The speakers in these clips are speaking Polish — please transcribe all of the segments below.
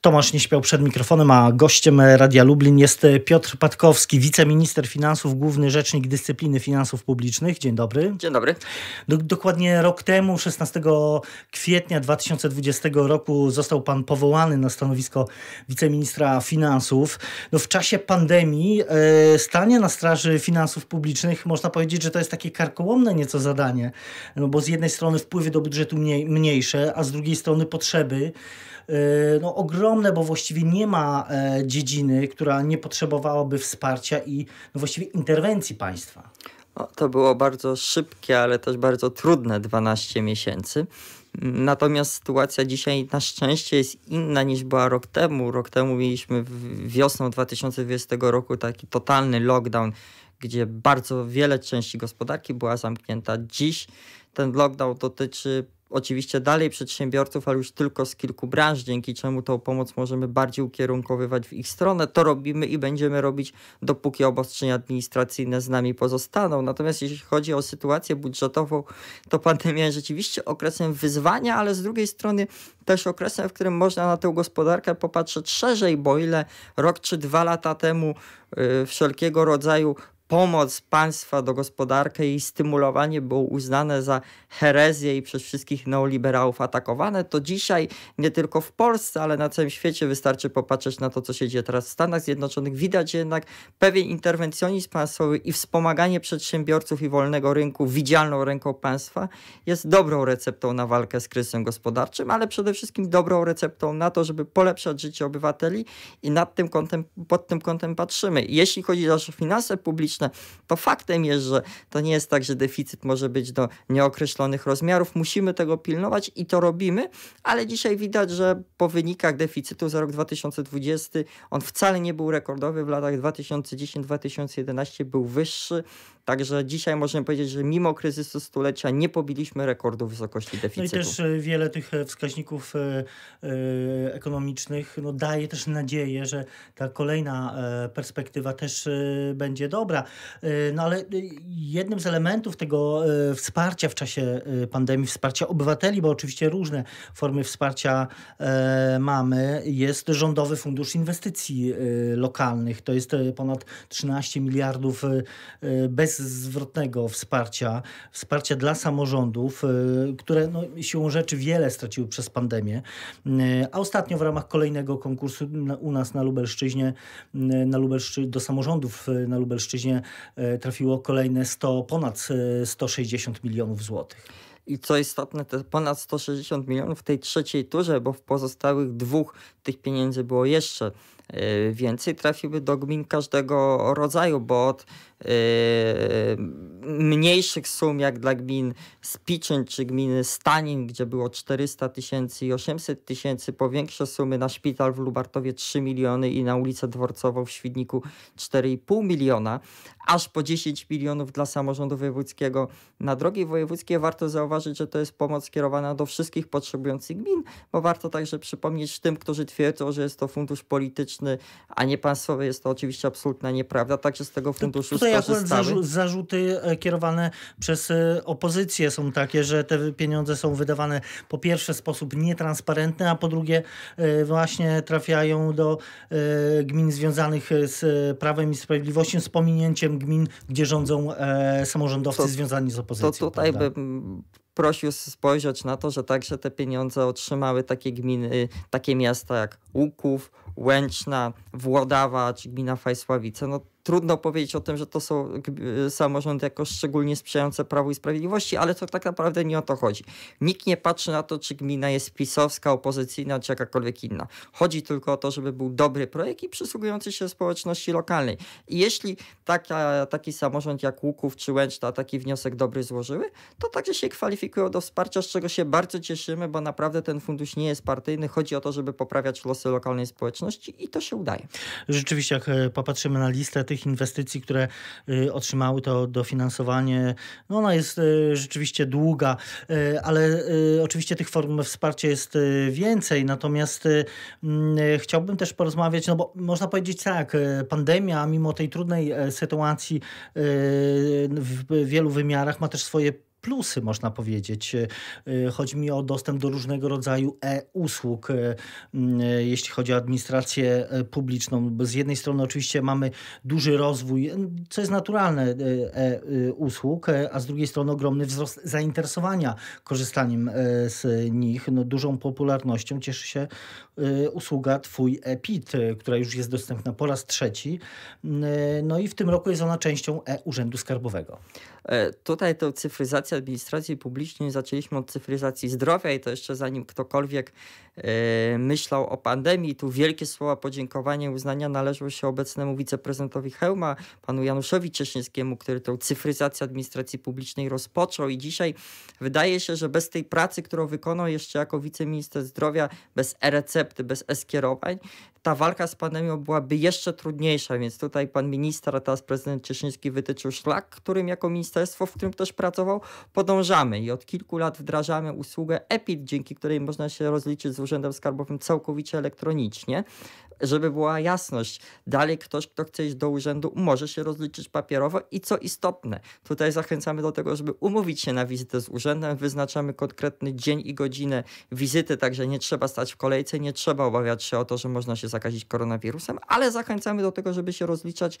Tomasz nie śpiał przed mikrofonem, a gościem Radia Lublin jest Piotr Patkowski, wiceminister finansów, główny rzecznik dyscypliny finansów publicznych. Dzień dobry. Dzień dobry. dokładnie rok temu, 16 kwietnia 2020 roku został pan powołany na stanowisko wiceministra finansów. No, w czasie pandemii e, stanie na straży finansów publicznych można powiedzieć, że to jest takie karkołomne nieco zadanie, no bo z jednej strony wpływy do budżetu mniej, mniejsze, a z drugiej strony potrzeby e, no, ogromne ogromne, bo właściwie nie ma e, dziedziny, która nie potrzebowałaby wsparcia i no właściwie interwencji państwa. No, to było bardzo szybkie, ale też bardzo trudne 12 miesięcy. Natomiast sytuacja dzisiaj na szczęście jest inna niż była rok temu. Rok temu mieliśmy wiosną 2020 roku taki totalny lockdown, gdzie bardzo wiele części gospodarki była zamknięta. Dziś ten lockdown dotyczy oczywiście dalej przedsiębiorców, ale już tylko z kilku branż, dzięki czemu tą pomoc możemy bardziej ukierunkowywać w ich stronę. To robimy i będziemy robić, dopóki obostrzenia administracyjne z nami pozostaną. Natomiast jeśli chodzi o sytuację budżetową, to pandemia jest rzeczywiście okresem wyzwania, ale z drugiej strony też okresem, w którym można na tę gospodarkę popatrzeć szerzej, bo ile rok czy dwa lata temu yy, wszelkiego rodzaju pomoc państwa do gospodarki i stymulowanie było uznane za herezję i przez wszystkich neoliberałów atakowane, to dzisiaj nie tylko w Polsce, ale na całym świecie wystarczy popatrzeć na to, co się dzieje teraz w Stanach Zjednoczonych. Widać jednak pewien interwencjonizm państwowy i wspomaganie przedsiębiorców i wolnego rynku widzialną ręką państwa jest dobrą receptą na walkę z kryzysem gospodarczym, ale przede wszystkim dobrą receptą na to, żeby polepszać życie obywateli i nad tym kątem, pod tym kątem patrzymy. Jeśli chodzi o finanse publiczne, to faktem jest, że to nie jest tak, że deficyt może być do nieokreślonych rozmiarów. Musimy tego pilnować i to robimy, ale dzisiaj widać, że po wynikach deficytu za rok 2020 on wcale nie był rekordowy. W latach 2010-2011 był wyższy. Także dzisiaj możemy powiedzieć, że mimo kryzysu stulecia nie pobiliśmy rekordu wysokości deficytu. No i też e, wiele tych e, wskaźników e, ekonomicznych no, daje też nadzieję, że ta kolejna perspektywa też będzie dobra. No ale jednym z elementów tego wsparcia w czasie pandemii, wsparcia obywateli, bo oczywiście różne formy wsparcia mamy, jest Rządowy Fundusz Inwestycji Lokalnych. To jest ponad 13 miliardów bez bez zwrotnego wsparcia, wsparcia dla samorządów, y, które no, siłą rzeczy wiele straciły przez pandemię. Y, a ostatnio w ramach kolejnego konkursu u nas na Lubelszczyźnie, y, na Lubelszczy do samorządów na Lubelszczyźnie trafiło kolejne 100, ponad 160 milionów złotych. I co istotne, te ponad 160 milionów w tej trzeciej turze, bo w pozostałych dwóch tych pieniędzy było jeszcze Y, więcej trafiły do gmin każdego rodzaju, bo od y, mniejszych sum jak dla gmin Spiczyn czy gminy Stanin, gdzie było 400 tysięcy i 800 tysięcy, po większe sumy na szpital w Lubartowie 3 miliony i na ulicę Dworcową w Świdniku 4,5 miliona, aż po 10 milionów dla samorządu wojewódzkiego na drogi wojewódzkie. Warto zauważyć, że to jest pomoc skierowana do wszystkich potrzebujących gmin, bo warto także przypomnieć tym, którzy twierdzą, że jest to fundusz polityczny, publiczny, a nie państwowy, jest to oczywiście absolutna nieprawda. Także z tego funduszu Tutaj akurat zarzu zarzuty e, kierowane przez e, opozycję są takie, że te pieniądze są wydawane po pierwsze w sposób nietransparentny, a po drugie e, właśnie trafiają do gmin związanych z Prawem i Sprawiedliwością, z pominięciem gmin, gdzie rządzą samorządowcy to, związani z opozycją. To tutaj prawda? bym prosił spojrzeć na to, że także te pieniądze otrzymały takie gminy, y, takie miasta jak Łuków, Łęczna, Włodawa czy gmina Fajsławice. No trudno powiedzieć o tym, że to są y, samorządy jako szczególnie sprzyjające Prawu i Sprawiedliwości, ale to tak naprawdę nie o to chodzi. Nikt nie patrzy na to, czy gmina jest pisowska, opozycyjna, czy jakakolwiek inna. Chodzi tylko o to, żeby był dobry projekt i przysługujący się społeczności lokalnej. I jeśli taka, taki samorząd jak Łuków czy Łęczna taki wniosek dobry złożyły, to także się kwalifikują do wsparcia, z czego się bardzo cieszymy, bo naprawdę ten fundusz nie jest partyjny. Chodzi o to, żeby poprawiać losy lokalnej społeczności i to się udaje. Rzeczywiście, jak e, popatrzymy na listę tych tych inwestycji, które y, otrzymały to dofinansowanie, no ona jest y, rzeczywiście długa, y, ale oczywiście tych form wsparcia jest więcej, natomiast mm, chciałbym też porozmawiać, no bo można powiedzieć tak, pandemia mimo tej trudnej sytuacji w wielu wymiarach ma też swoje plusy, można powiedzieć. E, e, chodzi mi o dostęp do różnego rodzaju e-usług, e, jeśli chodzi o administrację publiczną. z jednej strony oczywiście mamy duży rozwój, co jest naturalne, e-usług, a z drugiej strony ogromny wzrost zainteresowania korzystaniem z nich. No, dużą popularnością cieszy się usługa Twój e-PIT, która już jest dostępna po raz trzeci. No i w tym roku jest ona częścią e-Urzędu Skarbowego. E, tutaj tę cyfryzację administracji publicznej zaczęliśmy od cyfryzacji zdrowia i to jeszcze zanim ktokolwiek e, myślał o pandemii. Tu wielkie słowa podziękowania i uznania należą się obecnemu wiceprezydentowi Hełma, panu Januszowi Cieszyńskiemu, który tę cyfryzację administracji publicznej rozpoczął i dzisiaj wydaje się, że bez tej pracy, którą wykonał jeszcze jako wiceminister zdrowia, bez e-recepty, bez e-skierowań, ta walka z pandemią byłaby jeszcze trudniejsza, więc tutaj pan minister, a teraz prezydent Cieszyński wytyczył szlak, którym jako minister ministerstwo, w którym też pracował, podążamy i od kilku lat wdrażamy usługę EPIT, dzięki której można się rozliczyć z Urzędem Skarbowym całkowicie elektronicznie żeby była jasność. Dalej ktoś, kto chce iść do urzędu, może się rozliczyć papierowo i co istotne, tutaj zachęcamy do tego, żeby umówić się na wizytę z urzędem, wyznaczamy konkretny dzień i godzinę wizyty, także nie trzeba stać w kolejce, nie trzeba obawiać się o to, że można się zakazić koronawirusem, ale zachęcamy do tego, żeby się rozliczać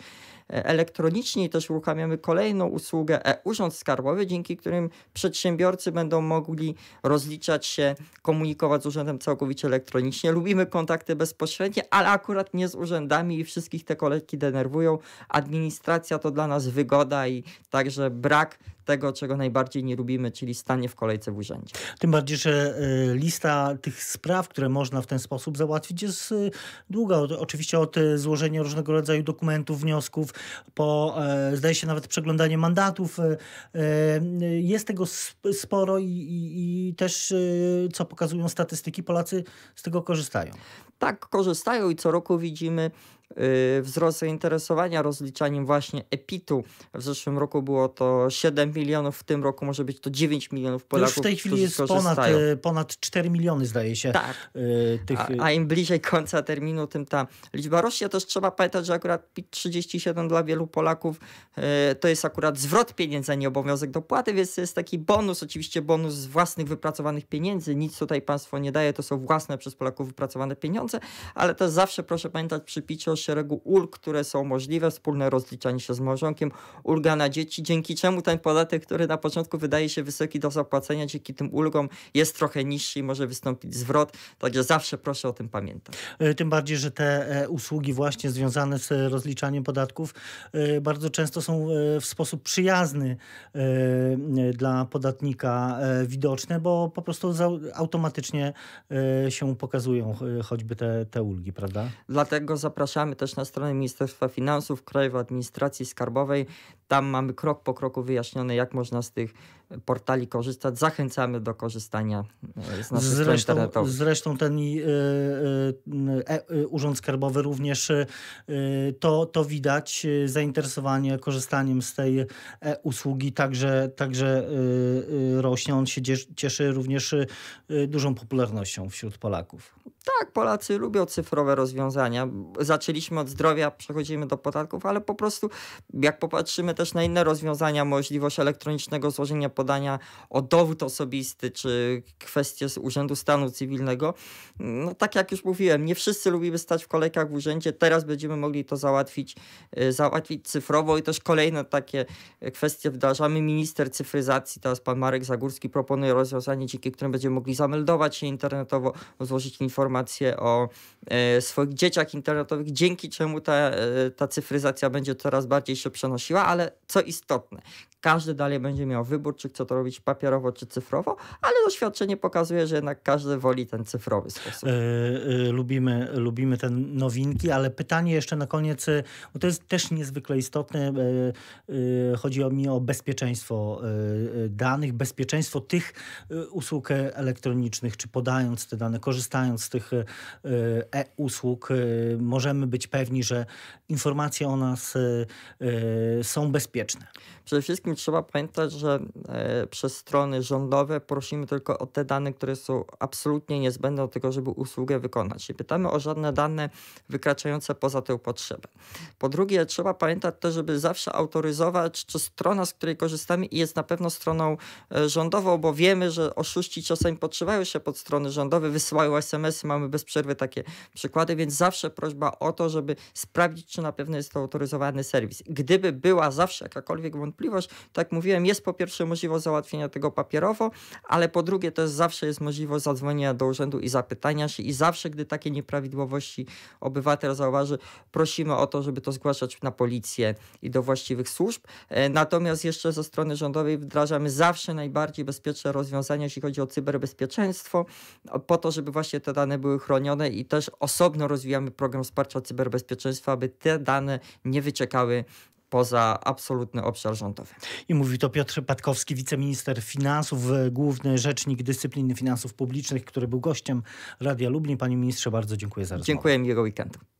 e, elektronicznie i też uruchamiamy kolejną usługę e-Urząd Skarbowy, dzięki którym przedsiębiorcy będą mogli rozliczać się, komunikować z urzędem całkowicie elektronicznie. Lubimy kontakty bezpośrednie, ale ale akurat nie z urzędami i wszystkich te kolejki denerwują. Administracja to dla nas wygoda i także brak tego, czego najbardziej nie lubimy, czyli stanie w kolejce w urzędzie. Tym bardziej, że e, lista tych spraw, które można w ten sposób załatwić, jest e, długa. Oczywiście od e, złożenia różnego rodzaju dokumentów, wniosków, po zdaje się nawet przeglądanie mandatów. Jest tego sporo i, i, i też, co pokazują statystyki, Polacy z tego korzystają. Tak, korzystają i co roku widzimy Y, wzrost zainteresowania rozliczaniem właśnie EPIT-u. W zeszłym roku było to 7 milionów, w tym roku może być to 9 milionów Polaków, Już w tej chwili jest ponad, y, ponad 4 miliony, zdaje się. Tak. Y, tych... A, a, im bliżej końca terminu, tym ta liczba rośnie. Też trzeba pamiętać, że akurat PIT-37 dla wielu Polaków to jest akurat zwrot pieniędzy, a nie obowiązek dopłaty, więc to jest taki bonus, oczywiście bonus z własnych wypracowanych pieniędzy. Nic tutaj państwo nie daje, to są własne przez Polaków wypracowane pieniądze, ale też zawsze proszę pamiętać przy PICie szeregu ulg, które są możliwe, wspólne rozliczanie się z małżonkiem, ulga na dzieci, dzięki czemu ten podatek, który na początku wydaje się wysoki do zapłacenia, dzięki tym ulgom jest trochę niższy i może wystąpić zwrot. Także zawsze proszę o tym pamiętać. E, tym bardziej, że te e, usługi właśnie związane z e, rozliczaniem podatków bardzo często są w sposób przyjazny dla podatnika widoczne, bo po prostu automatycznie się pokazują choćby te, te ulgi, prawda? Dlatego zapraszamy mamy też na stronę Ministerstwa Finansów, Krajowej Administracji Skarbowej. Tam mamy krok po kroku wyjaśnione, jak można z tych e, portali korzystać. Zachęcamy do korzystania e, z naszych zresztą, internetowych. Zresztą ten y, y, y, Urząd Skarbowy również e, to, to widać, zainteresowanie korzystaniem z tej e usługi także, także rośnie. On się cieszy również dużą popularnością wśród Polaków tak, Polacy lubią cyfrowe rozwiązania. Zaczęliśmy od zdrowia, przechodzimy do podatków, ale po prostu jak popatrzymy też na inne rozwiązania, możliwość elektronicznego złożenia podania o dowód osobisty, czy kwestie z Urzędu Stanu Cywilnego, no tak jak już mówiłem, nie wszyscy lubimy stać w kolejkach w urzędzie, teraz będziemy mogli to załatwić, y, załatwić cyfrowo i też kolejne takie kwestie wdrażamy. Minister cyfryzacji, teraz pan Marek Zagórski proponuje rozwiązanie, dzięki którym będziemy mogli zameldować się internetowo, złożyć informacje informacje o e, swoich dzieciach internetowych, dzięki czemu ta, e, ta cyfryzacja będzie coraz bardziej się przenosiła, ale co istotne, każdy dalej będzie miał wybór, czy chce to robić papierowo, czy cyfrowo, ale doświadczenie pokazuje, że jednak każdy woli ten cyfrowy sposób. Yy, lubimy, lubimy te nowinki, ale pytanie jeszcze na koniec, bo to jest też niezwykle istotne. Yy, yy, chodzi o mi o bezpieczeństwo danych, bezpieczeństwo tych usług elektronicznych, czy podając te dane, korzystając z tych tych y, e-usług y, możemy być pewni, że informacje o nas y, są bezpieczne? Przede wszystkim trzeba pamiętać, że e, przez strony rządowe prosimy tylko o te dane, które są absolutnie niezbędne do tego, żeby usługę wykonać. Nie pytamy o żadne dane wykraczające poza tę potrzebę. Po drugie, trzeba pamiętać też, żeby zawsze autoryzować, czy strona, z której korzystamy jest na pewno stroną e, rządową, bo wiemy, że oszuści czasem podszywają się pod strony rządowe, wysyłają SMS mamy bez przerwy takie przykłady, więc zawsze prośba o to, żeby sprawdzić, czy na pewno jest to autoryzowany serwis. Gdyby była zawsze jakakolwiek wątpliwość, tak jak mówiłem, jest po pierwsze możliwość załatwienia tego papierowo, ale po drugie też zawsze jest możliwość zadzwonienia do urzędu i zapytania się i zawsze, gdy takie nieprawidłowości obywatel zauważy, prosimy o to, żeby to zgłaszać na policję i do właściwych służb. E, natomiast jeszcze ze strony rządowej wdrażamy zawsze najbardziej bezpieczne rozwiązania, jeśli chodzi o cyberbezpieczeństwo, po to, żeby właśnie te dane dane były chronione i też osobno rozwijamy program wsparcia cyberbezpieczeństwa, aby te dane nie wyciekały poza absolutny obszar rządowy. I mówi to Piotr Patkowski, wiceminister finansów, główny rzecznik dyscypliny finansów publicznych, który był gościem Radia Lublin. Panie ministrze, bardzo dziękuję za rozmowę. Dziękuję, miłego weekendu.